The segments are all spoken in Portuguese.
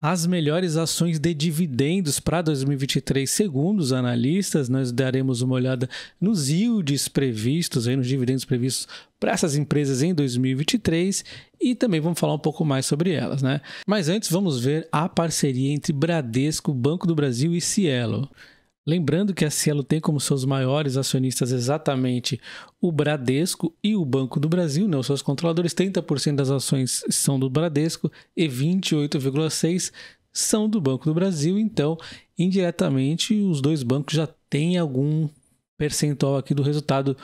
As melhores ações de dividendos para 2023, segundo os analistas, nós daremos uma olhada nos yields previstos, aí, nos dividendos previstos para essas empresas em 2023 e também vamos falar um pouco mais sobre elas, né? Mas antes vamos ver a parceria entre Bradesco, Banco do Brasil e Cielo. Lembrando que a Cielo tem como seus maiores acionistas exatamente o Bradesco e o Banco do Brasil, né? os seus controladores, 30% das ações são do Bradesco e 28,6% são do Banco do Brasil, então indiretamente os dois bancos já têm algum percentual aqui do resultado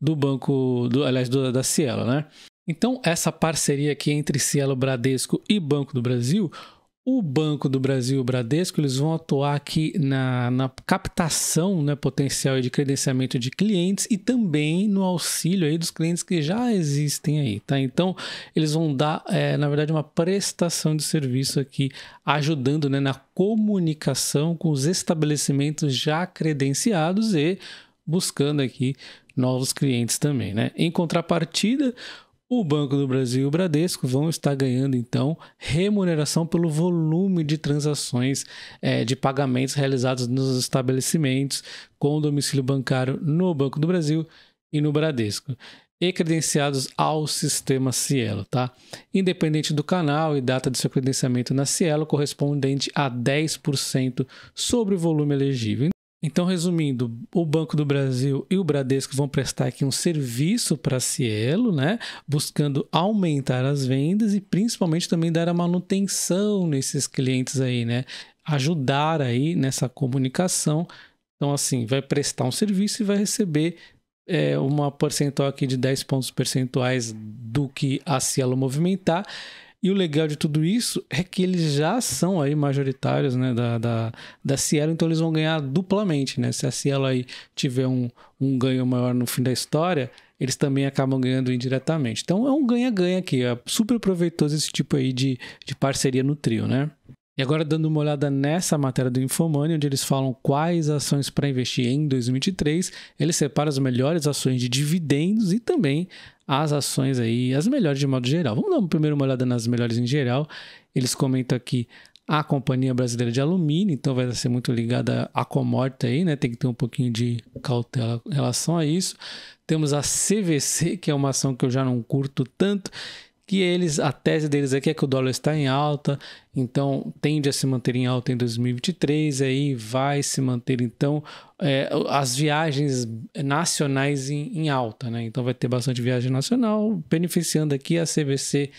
do banco, do, aliás, do, da Cielo, né? Então, essa parceria aqui entre Cielo Bradesco e Banco do Brasil o Banco do Brasil o Bradesco eles vão atuar aqui na, na captação né, potencial de credenciamento de clientes e também no auxílio aí dos clientes que já existem aí, tá? Então, eles vão dar, é, na verdade, uma prestação de serviço aqui, ajudando né, na comunicação com os estabelecimentos já credenciados e buscando aqui novos clientes também, né? Em contrapartida, o Banco do Brasil e o Bradesco vão estar ganhando, então, remuneração pelo volume de transações é, de pagamentos realizados nos estabelecimentos com domicílio bancário no Banco do Brasil e no Bradesco, e credenciados ao sistema Cielo, tá? Independente do canal e data de seu credenciamento na Cielo, correspondente a 10% sobre o volume elegível. Então, resumindo, o Banco do Brasil e o Bradesco vão prestar aqui um serviço para a Cielo, né? Buscando aumentar as vendas e principalmente também dar a manutenção nesses clientes aí, né? Ajudar aí nessa comunicação. Então, assim, vai prestar um serviço e vai receber é, uma percentual aqui de 10 pontos percentuais do que a Cielo movimentar. E o legal de tudo isso é que eles já são aí majoritários né, da, da, da Cielo, então eles vão ganhar duplamente. Né? Se a Cielo aí tiver um, um ganho maior no fim da história, eles também acabam ganhando indiretamente. Então é um ganha-ganha aqui, é super proveitoso esse tipo aí de, de parceria no trio, né? E agora dando uma olhada nessa matéria do Infomoney, onde eles falam quais ações para investir em 2023, eles separam as melhores ações de dividendos e também as ações aí, as melhores de modo geral. Vamos dar uma primeira olhada nas melhores em geral. Eles comentam aqui a Companhia Brasileira de Alumínio, então vai ser muito ligada à comorta aí, né? Tem que ter um pouquinho de cautela em relação a isso. Temos a CVC, que é uma ação que eu já não curto tanto, que eles, a tese deles aqui é que o dólar está em alta, então tende a se manter em alta em 2023, aí vai se manter então é, as viagens nacionais em, em alta, né? Então vai ter bastante viagem nacional, beneficiando aqui a CVC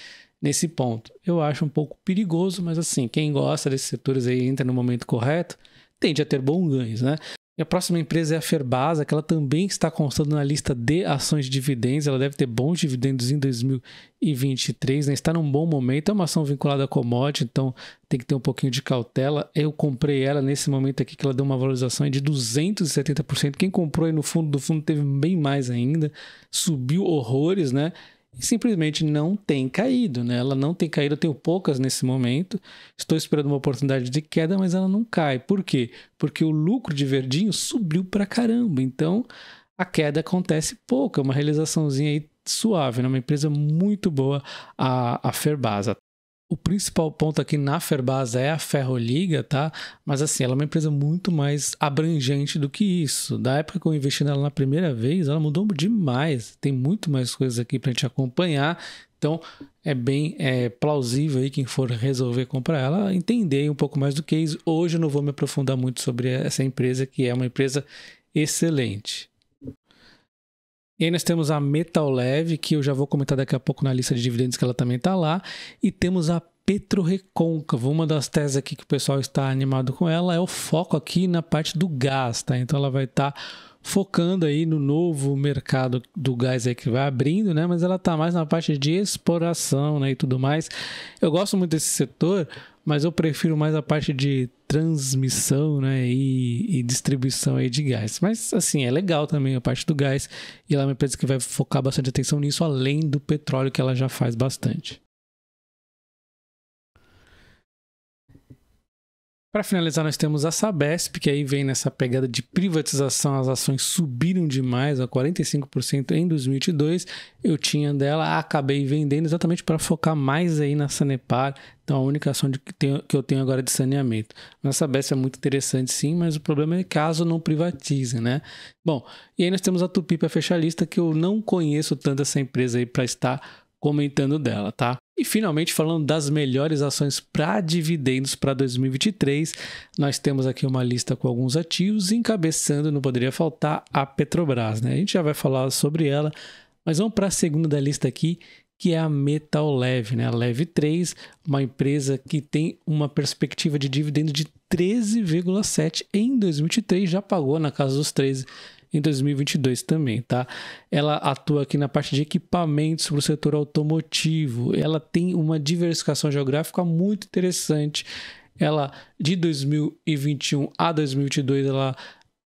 nesse ponto. Eu acho um pouco perigoso, mas assim, quem gosta desses setores aí entra no momento correto, tende a ter bons ganhos, né? E a próxima empresa é a Ferbasa, que ela também está constando na lista de ações de dividendos. Ela deve ter bons dividendos em 2023, né? está num bom momento. É uma ação vinculada à commodity, então tem que ter um pouquinho de cautela. Eu comprei ela nesse momento aqui, que ela deu uma valorização de 270%. Quem comprou aí no fundo do fundo teve bem mais ainda, subiu horrores, né? simplesmente não tem caído, né? Ela não tem caído, eu tenho poucas nesse momento. Estou esperando uma oportunidade de queda, mas ela não cai. Por quê? Porque o lucro de verdinho subiu pra caramba. Então, a queda acontece pouco, é uma realizaçãozinha aí suave, né? Uma empresa muito boa, a, a Ferbasa o principal ponto aqui na Ferbasa é a Ferroliga, tá? Mas assim, ela é uma empresa muito mais abrangente do que isso. Da época que eu investi nela na primeira vez, ela mudou demais. Tem muito mais coisas aqui para a gente acompanhar. Então, é bem é, plausível aí quem for resolver comprar ela entender um pouco mais do case. Hoje eu não vou me aprofundar muito sobre essa empresa, que é uma empresa excelente. E aí nós temos a Metal Leve, que eu já vou comentar daqui a pouco na lista de dividendos que ela também está lá. E temos a Petro Recôncavo. Uma das teses aqui que o pessoal está animado com ela é o foco aqui na parte do gás, tá? Então ela vai estar tá focando aí no novo mercado do gás aí que vai abrindo, né? Mas ela está mais na parte de exploração, né, e tudo mais. Eu gosto muito desse setor, mas eu prefiro mais a parte de transmissão, né, e e, distribuição aí de gás. Mas, assim, é legal também a parte do gás. E ela é uma empresa que vai focar bastante atenção nisso, além do petróleo, que ela já faz bastante. Para finalizar, nós temos a Sabesp, que aí vem nessa pegada de privatização. As ações subiram demais, a 45% em 2022. Eu tinha dela, acabei vendendo exatamente para focar mais aí na Sanepar. Então, a única ação que, tenho, que eu tenho agora é de saneamento. A Sabesp é muito interessante, sim, mas o problema é caso não privatize, né? Bom, e aí nós temos a Tupi para fechar a lista, que eu não conheço tanto essa empresa aí para estar comentando dela, tá? E finalmente, falando das melhores ações para dividendos para 2023, nós temos aqui uma lista com alguns ativos, encabeçando, não poderia faltar, a Petrobras. Né? A gente já vai falar sobre ela, mas vamos para a segunda da lista aqui, que é a Metal Leve, né? a Leve 3, uma empresa que tem uma perspectiva de dividendo de 13,7 em 2023, já pagou na casa dos 13 em 2022 também, tá? Ela atua aqui na parte de equipamentos para o setor automotivo. Ela tem uma diversificação geográfica muito interessante. Ela de 2021 a 2022 ela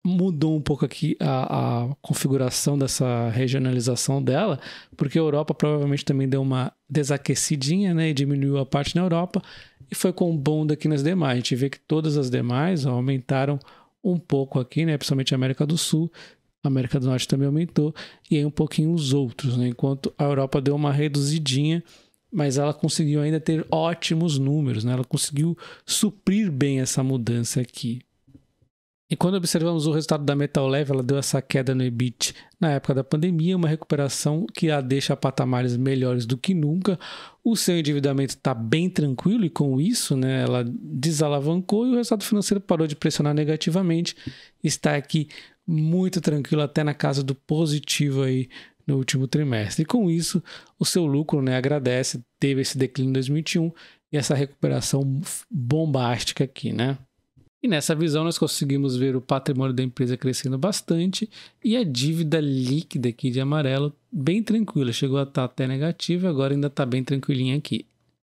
mudou um pouco aqui a, a, configuração dessa regionalização dela, porque a Europa provavelmente também deu uma desaquecidinha, né, e diminuiu a parte na Europa e foi com bom daqui nas demais. A gente vê que todas as demais aumentaram um pouco aqui, né? principalmente a América do Sul, a América do Norte também aumentou, e aí um pouquinho os outros, né? enquanto a Europa deu uma reduzidinha, mas ela conseguiu ainda ter ótimos números, né? ela conseguiu suprir bem essa mudança aqui. E quando observamos o resultado da Metal Leve, ela deu essa queda no EBIT na época da pandemia, uma recuperação que a deixa a patamares melhores do que nunca. O seu endividamento está bem tranquilo e com isso, né, ela desalavancou e o resultado financeiro parou de pressionar negativamente. Está aqui muito tranquilo, até na casa do positivo aí no último trimestre. E com isso, o seu lucro, né, agradece, teve esse declínio em 2021 e essa recuperação bombástica aqui, né? E nessa visão, nós conseguimos ver o patrimônio da empresa crescendo bastante e a dívida líquida aqui de amarelo bem tranquila. Chegou a estar tá até negativa, agora ainda está bem tranquilinha aqui.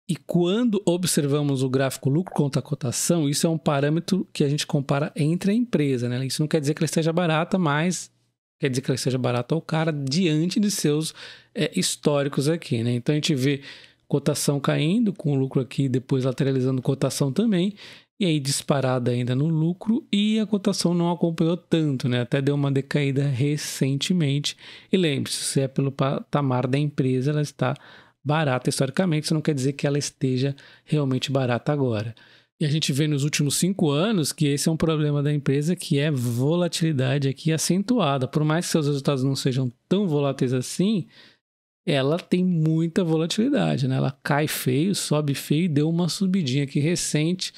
E quando observamos o gráfico lucro contra cotação, isso é um parâmetro que a gente compara entre a empresa. Né? Isso não quer dizer que ela esteja barata, mas quer dizer que ela esteja barata ao cara diante de seus é, históricos aqui. Né? Então a gente vê cotação caindo, com o lucro aqui depois lateralizando cotação também, e aí disparada ainda no lucro e a cotação não acompanhou tanto, né? Até deu uma decaída recentemente. E lembre-se, se é pelo patamar da empresa, ela está barata historicamente, isso não quer dizer que ela esteja realmente barata agora. E a gente vê nos últimos cinco anos que esse é um problema da empresa, que é volatilidade aqui acentuada. Por mais que seus resultados não sejam tão voláteis assim, ela tem muita volatilidade, né? Ela cai feio, sobe feio e deu uma subidinha aqui recente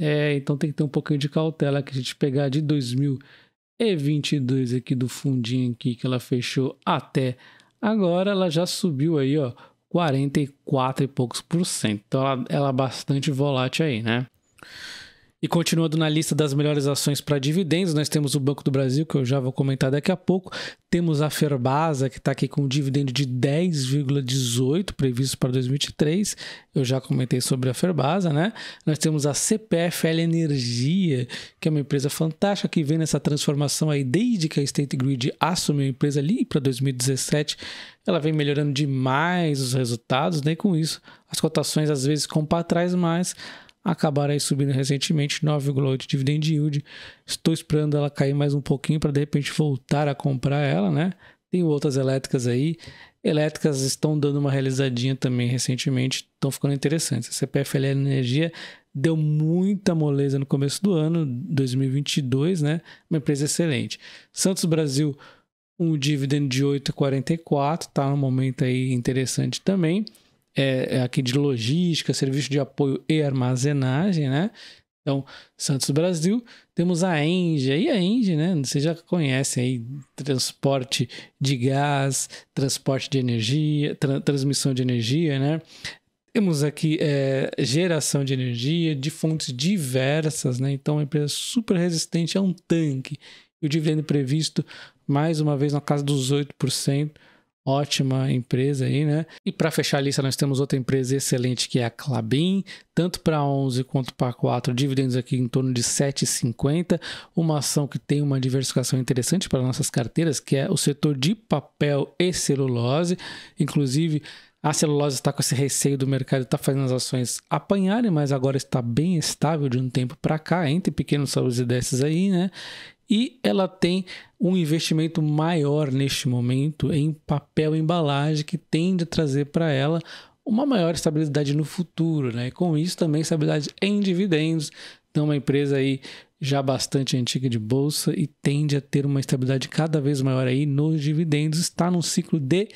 é, então tem que ter um pouquinho de cautela que a gente pegar de 2022 aqui do fundinho aqui que ela fechou até agora, ela já subiu aí, ó, 44 e poucos por cento. Então ela, ela é bastante volátil aí, né? E continuando na lista das melhores ações para dividendos, nós temos o Banco do Brasil, que eu já vou comentar daqui a pouco. Temos a Ferbasa, que está aqui com um dividendo de 10,18 previsto para 2023. Eu já comentei sobre a Ferbasa, né? Nós temos a CPFL Energia, que é uma empresa fantástica que vem nessa transformação aí desde que a State Grid assumiu a empresa ali para 2017. Ela vem melhorando demais os resultados, nem né? com isso as cotações às vezes com para trás, mas acabaram aí subindo recentemente, 9,8 dividend yield. Estou esperando ela cair mais um pouquinho para de repente voltar a comprar ela, né? Tem outras elétricas aí. Elétricas estão dando uma realizadinha também recentemente, estão ficando interessantes. A CPFL Energia deu muita moleza no começo do ano, 2022, né? Uma empresa excelente. Santos Brasil, um dividendo de 8,44, tá num momento aí interessante também é, é aqui de logística, serviço de apoio e armazenagem, né? Então, Santos Brasil, temos a Enge. E a Enge, né? Você já conhece aí transporte de gás, transporte de energia, tra transmissão de energia, né? Temos aqui é, geração de energia de fontes diversas, né? Então, uma empresa é super resistente a um tanque. E o dividendo previsto, mais uma vez, na casa dos 8% ótima empresa aí, né? E para fechar a lista, nós temos outra empresa excelente que é a Clabin, tanto para 11 quanto para 4, dividendos aqui em torno de 7,50, uma ação que tem uma diversificação interessante para nossas carteiras, que é o setor de papel e celulose, inclusive a celulose está com esse receio do mercado, está fazendo as ações apanharem, mas agora está bem estável de um tempo para cá, entre pequenos saldos e desses aí, né? e ela tem um investimento maior neste momento em papel embalagem que tende a trazer para ela uma maior estabilidade no futuro, né? E com isso também estabilidade em dividendos. Então uma empresa aí já bastante antiga de bolsa e tende a ter uma estabilidade cada vez maior aí nos dividendos, está num ciclo de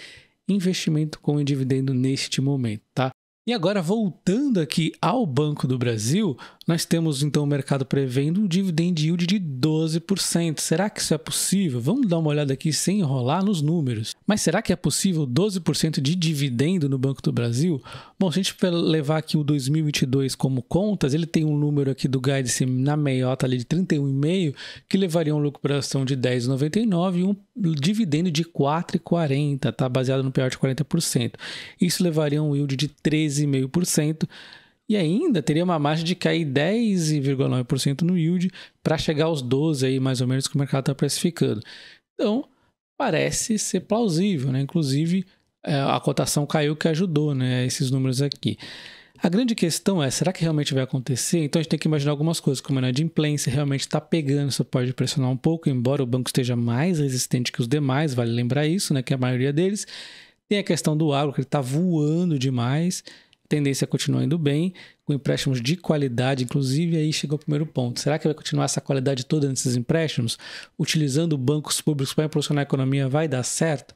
investimento com dividendo neste momento, tá? E agora voltando aqui ao Banco do Brasil, nós temos então o mercado prevendo um dividend yield de 12%. Será que isso é possível? Vamos dar uma olhada aqui sem enrolar nos números. Mas será que é possível 12% de dividendo no Banco do Brasil? Bom, se a gente levar aqui o 2022 como contas, ele tem um número aqui do guidance na meiota ali de 31,5 que levaria uma ação de 10,99 e um dividendo de 4,40, tá baseado no pior de 40%. Isso levaria um yield de 13,5% e ainda teria uma margem de cair 10,9% no yield para chegar aos 12 aí mais ou menos que o mercado está precificando. Então, parece ser plausível, né? Inclusive, é, a cotação caiu que ajudou, né? Esses números aqui. A grande questão é, será que realmente vai acontecer? Então a gente tem que imaginar algumas coisas, como a inadimplência realmente está pegando, isso pode pressionar um pouco, embora o banco esteja mais resistente que os demais, vale lembrar isso, né? Que é a maioria deles. Tem a questão do agro, que ele está voando demais tendência é continua indo bem, com empréstimos de qualidade, inclusive aí chegou o primeiro ponto. Será que vai continuar essa qualidade toda nesses empréstimos? Utilizando bancos públicos para impulsionar a economia vai dar certo?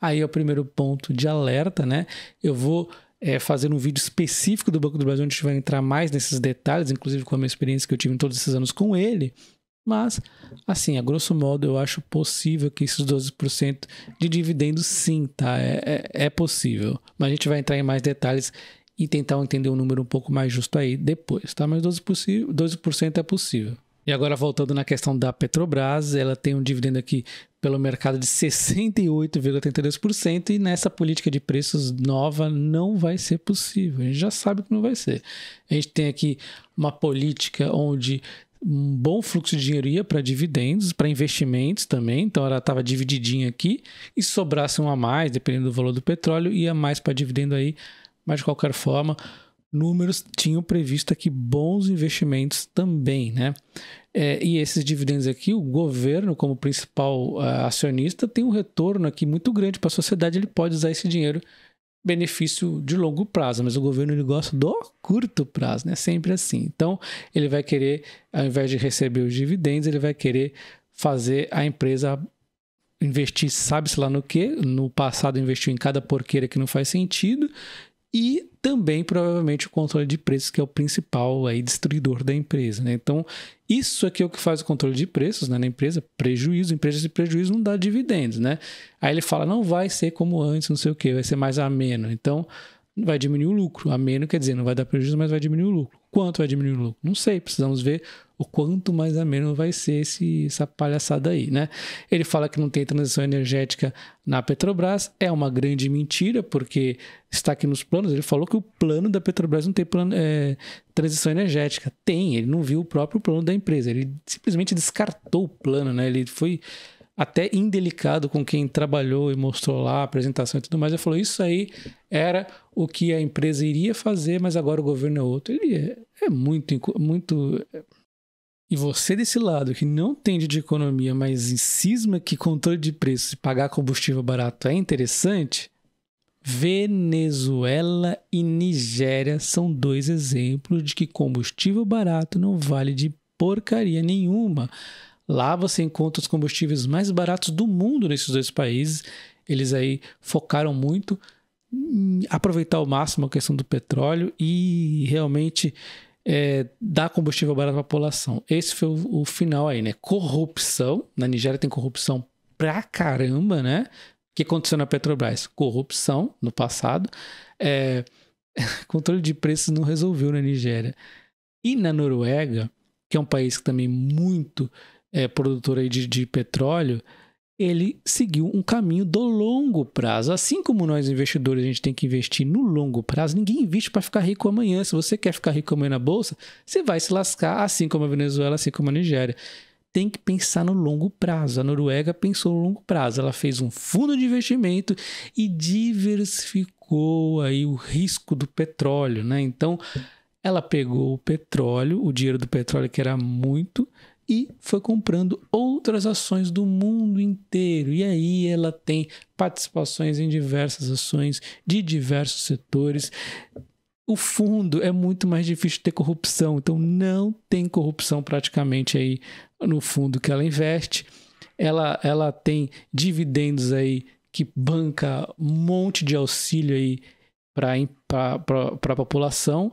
Aí é o primeiro ponto de alerta, né? Eu vou é, fazer um vídeo específico do Banco do Brasil, onde a gente vai entrar mais nesses detalhes, inclusive com a minha experiência que eu tive em todos esses anos com ele. Mas, assim, a grosso modo, eu acho possível que esses 12% de dividendos, sim, tá? É, é, é possível. Mas a gente vai entrar em mais detalhes e tentar entender um número um pouco mais justo aí depois, tá? Mas 12%, 12 é possível. E agora voltando na questão da Petrobras, ela tem um dividendo aqui pelo mercado de 68,32% e nessa política de preços nova não vai ser possível. A gente já sabe que não vai ser. A gente tem aqui uma política onde um bom fluxo de dinheiro ia para dividendos, para investimentos também, então ela estava divididinha aqui e sobrasse um a mais, dependendo do valor do petróleo, ia mais para dividendo aí mas de qualquer forma, números tinham previsto aqui bons investimentos também, né? É, e esses dividendos aqui, o governo, como principal uh, acionista, tem um retorno aqui muito grande para a sociedade. Ele pode usar esse dinheiro benefício de longo prazo, mas o governo ele gosta do curto prazo, né? Sempre assim. Então, ele vai querer, ao invés de receber os dividendos, ele vai querer fazer a empresa investir, sabe-se lá no que, no passado investiu em cada porqueira que não faz sentido, e também provavelmente o controle de preços, que é o principal aí, destruidor da empresa. Né? Então, isso aqui é o que faz o controle de preços né, na empresa, prejuízo, empresas de prejuízo não dá dividendos. Né? Aí ele fala, não vai ser como antes, não sei o que, vai ser mais ameno. Então, vai diminuir o lucro. Ameno quer dizer, não vai dar prejuízo, mas vai diminuir o lucro. Quanto vai diminuir o lucro? Não sei, precisamos ver o quanto mais a menos vai ser esse, essa palhaçada aí, né? Ele fala que não tem transição energética na Petrobras, é uma grande mentira, porque está aqui nos planos, ele falou que o plano da Petrobras não tem plano, é, transição energética. Tem, ele não viu o próprio plano da empresa, ele simplesmente descartou o plano, né? Ele foi até indelicado com quem trabalhou e mostrou lá a apresentação e tudo mais. Ele falou: Isso aí era o que a empresa iria fazer, mas agora o governo é outro. Ele é, é muito. muito e você desse lado que não entende de economia, mas em cisma que controle de preços e pagar combustível barato é interessante, Venezuela e Nigéria são dois exemplos de que combustível barato não vale de porcaria nenhuma. Lá você encontra os combustíveis mais baratos do mundo nesses dois países. Eles aí focaram muito em aproveitar ao máximo a questão do petróleo e realmente é, dar combustível barato para a população. Esse foi o, o final aí, né? Corrupção. Na Nigéria tem corrupção pra caramba, né? O que aconteceu na Petrobras? Corrupção no passado. É, controle de preços não resolveu na Nigéria. E na Noruega, que é um país que também muito é, produtor de, de petróleo, ele seguiu um caminho do longo prazo. Assim como nós investidores, a gente tem que investir no longo prazo, ninguém investe para ficar rico amanhã. Se você quer ficar rico amanhã na bolsa, você vai se lascar, assim como a Venezuela, assim como a Nigéria. Tem que pensar no longo prazo. A Noruega pensou no longo prazo. Ela fez um fundo de investimento e diversificou aí o risco do petróleo, né? Então, ela pegou o petróleo, o dinheiro do petróleo que era muito, e foi comprando outras ações do mundo inteiro. E aí ela tem participações em diversas ações de diversos setores. O fundo é muito mais difícil ter corrupção, então não tem corrupção praticamente aí no fundo que ela investe. Ela, ela tem dividendos aí que banca um monte de auxílio aí para a população.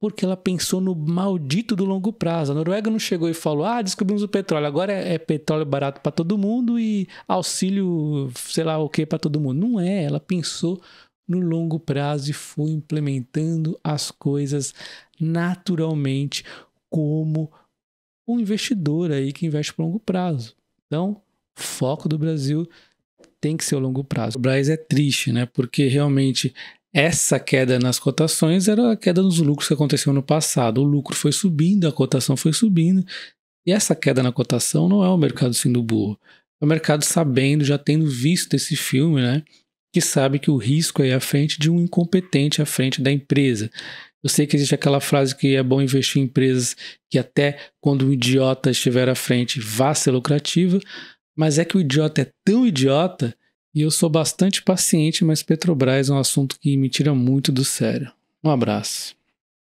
Porque ela pensou no maldito do longo prazo. A Noruega não chegou e falou: ah, descobrimos o petróleo, agora é, é petróleo barato para todo mundo e auxílio, sei lá o que, para todo mundo. Não é, ela pensou no longo prazo e foi implementando as coisas naturalmente, como um investidor aí que investe para longo prazo. Então, o foco do Brasil tem que ser o longo prazo. O Braz é triste, né? Porque realmente essa queda nas cotações era a queda nos lucros que aconteceu no passado. O lucro foi subindo, a cotação foi subindo, e essa queda na cotação não é o mercado sendo assim burro. É o mercado sabendo, já tendo visto esse filme, né? Que sabe que o risco é à frente de um incompetente à frente da empresa. Eu sei que existe aquela frase que é bom investir em empresas que até quando um idiota estiver à frente vá ser lucrativa, mas é que o idiota é tão idiota e eu sou bastante paciente, mas Petrobras é um assunto que me tira muito do sério. Um abraço.